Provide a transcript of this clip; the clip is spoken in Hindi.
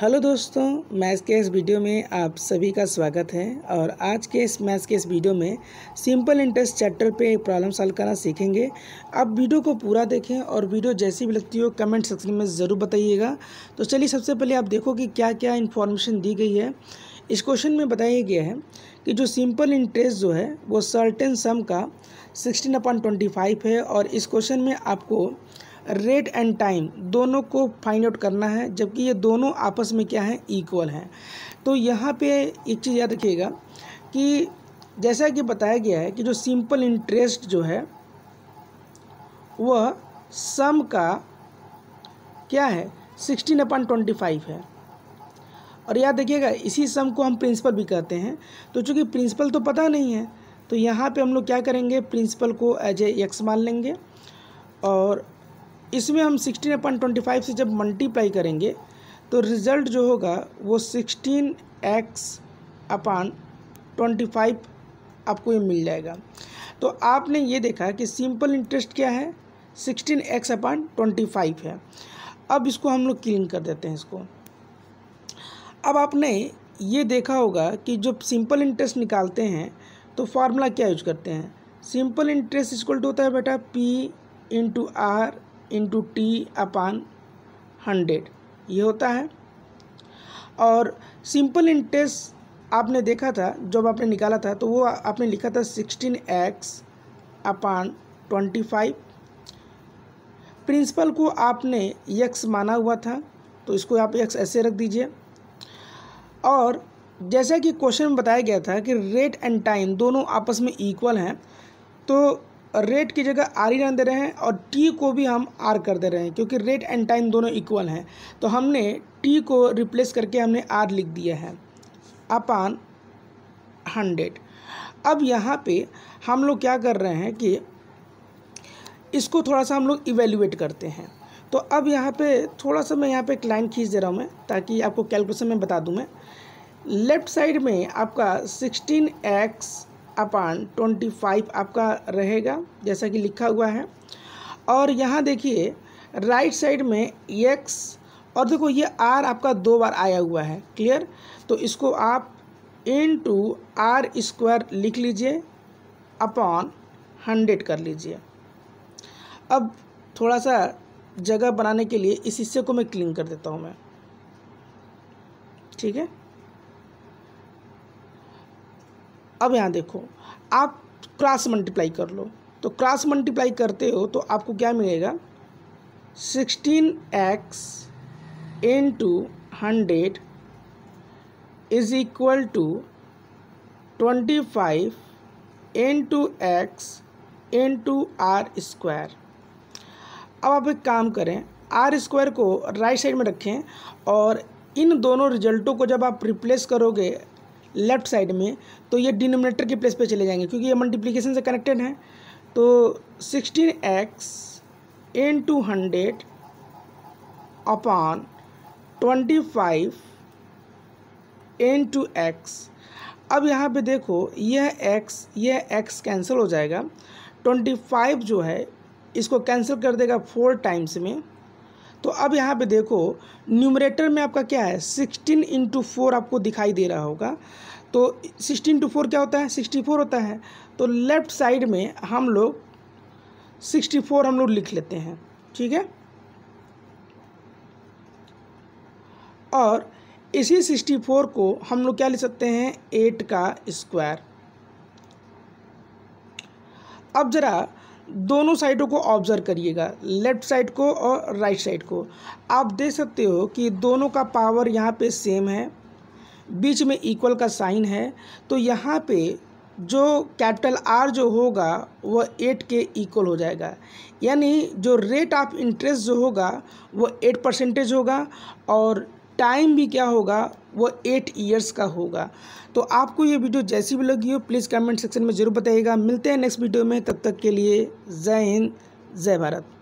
हेलो दोस्तों मैथ के इस वीडियो में आप सभी का स्वागत है और आज के इस मैथ्स के इस वीडियो में सिंपल इंटरेस्ट चैप्टर पे प्रॉब्लम सॉल्व करना सीखेंगे आप वीडियो को पूरा देखें और वीडियो जैसी भी लगती हो कमेंट सेक्शन में ज़रूर बताइएगा तो चलिए सबसे पहले आप देखो कि क्या क्या इन्फॉर्मेशन दी गई है इस क्वेश्चन में बताया गया है कि जो सिंपल इंटरेस्ट जो है वो सर्टेन सम का सिक्सटीन अपॉइंट ट्वेंटी फाइव है और इस क्वेश्चन में आपको रेट एंड टाइम दोनों को फाइंड आउट करना है जबकि ये दोनों आपस में क्या है इक्वल हैं तो यहाँ पे एक चीज़ याद रखिएगा कि जैसा कि बताया गया है कि जो सिंपल इंटरेस्ट जो है वह सम का क्या है सिक्सटीन अपन ट्वेंटी फाइव है और याद रखिएगा इसी सम को हम प्रिंसिपल भी कहते हैं तो चूँकि प्रिंसिपल तो पता नहीं है तो यहाँ पे हम लोग क्या करेंगे प्रिंसिपल को एज ए एक्स मान लेंगे और इसमें हम सिक्सटीन अपन ट्वेंटी फाइव से जब मल्टीप्लाई करेंगे तो रिज़ल्ट जो होगा वो sixteen x upon twenty five आपको ये मिल जाएगा तो आपने ये देखा कि सिंपल इंटरेस्ट क्या है sixteen x upon twenty five है अब इसको हम लोग क्लीन कर देते हैं इसको अब आपने ये देखा होगा कि जब सिंपल इंटरेस्ट निकालते हैं तो फार्मूला क्या यूज करते हैं सिंपल इंटरेस्ट इक्वल टू होता है बेटा P into R into T upon hundred ये होता है और सिंपल इंटेस्ट आपने देखा था जब आपने निकाला था तो वो आपने लिखा था sixteen x upon twenty five principal को आपने यक्स माना हुआ था तो इसको आप यक्स ऐसे रख दीजिए और जैसा कि क्वेश्चन में बताया गया था कि रेट एंड टाइम दोनों आपस में इक्वल हैं तो रेट की जगह आर ही रहने दे रहे हैं और टी को भी हम आर कर दे रहे हैं क्योंकि रेट एंड टाइम दोनों इक्वल हैं तो हमने टी को रिप्लेस करके हमने आर लिख दिया है अपान हंड्रेड अब यहाँ पे हम लोग क्या कर रहे हैं कि इसको थोड़ा सा हम लोग इवेल्यूएट करते हैं तो अब यहाँ पे थोड़ा सा मैं यहाँ पे एक लाइन खींच दे रहा हूँ मैं ताकि आपको कैलकुलेशन में बता दूँ मैं लेफ़्ट साइड में आपका sixteen x upon twenty five आपका रहेगा जैसा कि लिखा हुआ है और यहाँ देखिए राइट साइड में एक्स और देखो ये आर आपका दो बार आया हुआ है क्लियर तो इसको आप इन टू आर स्क्वायर लिख लीजिए अपॉन हंड्रेड कर लीजिए अब थोड़ा सा जगह बनाने के लिए इस हिस्से को मैं क्लीन कर देता हूँ मैं ठीक है अब यहाँ देखो आप क्रॉस मल्टीप्लाई कर लो तो क्रॉस मल्टीप्लाई करते हो तो आपको क्या मिलेगा sixteen x into hundred is equal to twenty five into x into R square अब आप एक काम करें आर स्क्वायर को राइट साइड में रखें और इन दोनों रिजल्टों को जब आप रिप्लेस करोगे लेफ्ट साइड में तो ये डिनोमिनेटर के प्लेस पे चले जाएंगे क्योंकि ये मल्टीप्लिकेशन से कनेक्टेड हैं तो sixteen x into hundred upon twenty five into x अब यहाँ पे देखो यह एक्स यह एक्स कैंसिल हो जाएगा ट्वेंटी फाइव जो है इसको कैंसिल कर देगा फोर टाइम्स में तो अब यहाँ पे देखो न्यूमरेटर में आपका क्या है सिक्सटीन इंटू फोर आपको दिखाई दे रहा होगा तो सिक्सटीन इंटू फोर क्या होता है सिक्सटी फोर होता है तो लेफ्ट साइड में हम लोग सिक्सटी फोर हम लोग लिख लेते हैं ठीक है और इसी सिक्सटी फोर को हम लोग क्या लिख सकते हैं एट का स्क्वायर अब ज़रा दोनों साइडों को ऑब्ज़र्व करिएगा लेफ़्ट साइड को और राइट साइड को आप देख सकते हो कि दोनों का पावर यहाँ पे सेम है बीच में इक्वल का साइन है तो यहाँ पे जो कैपिटल आर जो होगा वह एट के इक्वल हो जाएगा यानी जो रेट ऑफ इंटरेस्ट जो होगा वह एट परसेंटेज होगा और टाइम भी क्या होगा वो एट ईयर्स का होगा तो आपको ये वीडियो जैसी भी लगी हो प्लीज़ कमेंट सेक्शन में ज़रूर बताइएगा मिलते हैं नेक्स्ट वीडियो में तब तक के लिए जय हिंद जय भारत